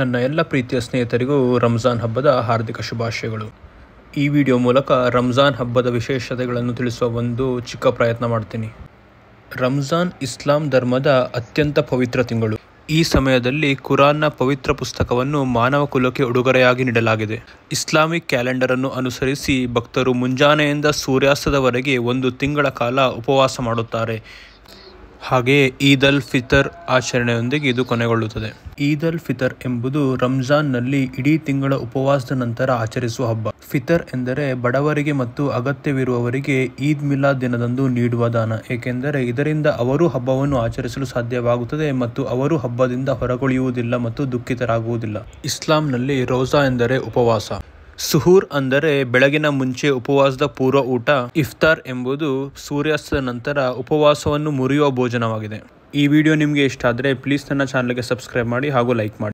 ನನ್ನ ಎಲ್ಲ ಪ್ರೀತಿಯ ಸ್ನೇಹಿತರಿಗೂ ರಂಜಾನ್ ಹಬ್ಬದ ಹಾರ್ದಿಕ ಶುಭಾಶಯಗಳು ಈ ವಿಡಿಯೋ ಮೂಲಕ ರಂಜಾನ್ ಹಬ್ಬದ ವಿಶೇಷತೆಗಳನ್ನು ತಿಳಿಸುವ ಒಂದು ಚಿಕ್ಕ ಪ್ರಯತ್ನ ಮಾಡ್ತೀನಿ ರಂಜಾನ್ ಇಸ್ಲಾಂ ಧರ್ಮದ ಅತ್ಯಂತ ಪವಿತ್ರ ತಿಂಗಳು ಈ ಸಮಯದಲ್ಲಿ ಕುರಾನ್ನ ಪವಿತ್ರ ಪುಸ್ತಕವನ್ನು ಮಾನವ ಕುಲಕ್ಕೆ ಉಡುಗೊರೆಯಾಗಿ ನೀಡಲಾಗಿದೆ ಇಸ್ಲಾಮಿಕ್ ಕ್ಯಾಲೆಂಡರ್ ಅನ್ನು ಅನುಸರಿಸಿ ಭಕ್ತರು ಮುಂಜಾನೆಯಿಂದ ಸೂರ್ಯಾಸ್ತದವರೆಗೆ ಒಂದು ತಿಂಗಳ ಕಾಲ ಉಪವಾಸ ಮಾಡುತ್ತಾರೆ ಹಾಗೆಯೇ ಈದ್ ಅಲ್ ಫಿತರ್ ಆಚರಣೆಯೊಂದಿಗೆ ಇದು ಕೊನೆಗೊಳ್ಳುತ್ತದೆ ಈದ್ ಅಲ್ ಫಿತರ್ ಎಂಬುದು ರಂಜಾನ್ನಲ್ಲಿ ಇಡೀ ತಿಂಗಳ ಉಪವಾಸದ ನಂತರ ಆಚರಿಸುವ ಹಬ್ಬ ಫಿತರ್ ಎಂದರೆ ಬಡವರಿಗೆ ಮತ್ತು ಅಗತ್ಯವಿರುವವರಿಗೆ ಈದ್ ಮಿಲಾ ದಿನದಂದು ನೀಡುವ ದಾನ ಏಕೆಂದರೆ ಇದರಿಂದ ಅವರು ಹಬ್ಬವನ್ನು ಆಚರಿಸಲು ಸಾಧ್ಯವಾಗುತ್ತದೆ ಮತ್ತು ಅವರು ಹಬ್ಬದಿಂದ ಹೊರಗುಳಿಯುವುದಿಲ್ಲ ಮತ್ತು ದುಃಖಿತರಾಗುವುದಿಲ್ಲ ಇಸ್ಲಾಂನಲ್ಲಿ ರೋಜಾ ಎಂದರೆ ಉಪವಾಸ ಸುಹೂರ್ ಅಂದರೆ ಬೆಳಗಿನ ಮುಂಚೆ ಉಪವಾಸದ ಪೂರ್ವ ಊಟ ಇಫ್ತಾರ್ ಎಂಬುದು ಸೂರ್ಯಾಸ್ತದ ನಂತರ ಉಪವಾಸವನ್ನು ಮುರಿಯುವ ಭೋಜನವಾಗಿದೆ ಈ ವಿಡಿಯೋ ನಿಮಗೆ ಇಷ್ಟ ಆದರೆ ಪ್ಲೀಸ್ ನನ್ನ ಚಾನಲ್ಗೆ ಸಬ್ಸ್ಕ್ರೈಬ್ ಮಾಡಿ ಹಾಗೂ ಲೈಕ್ ಮಾಡಿ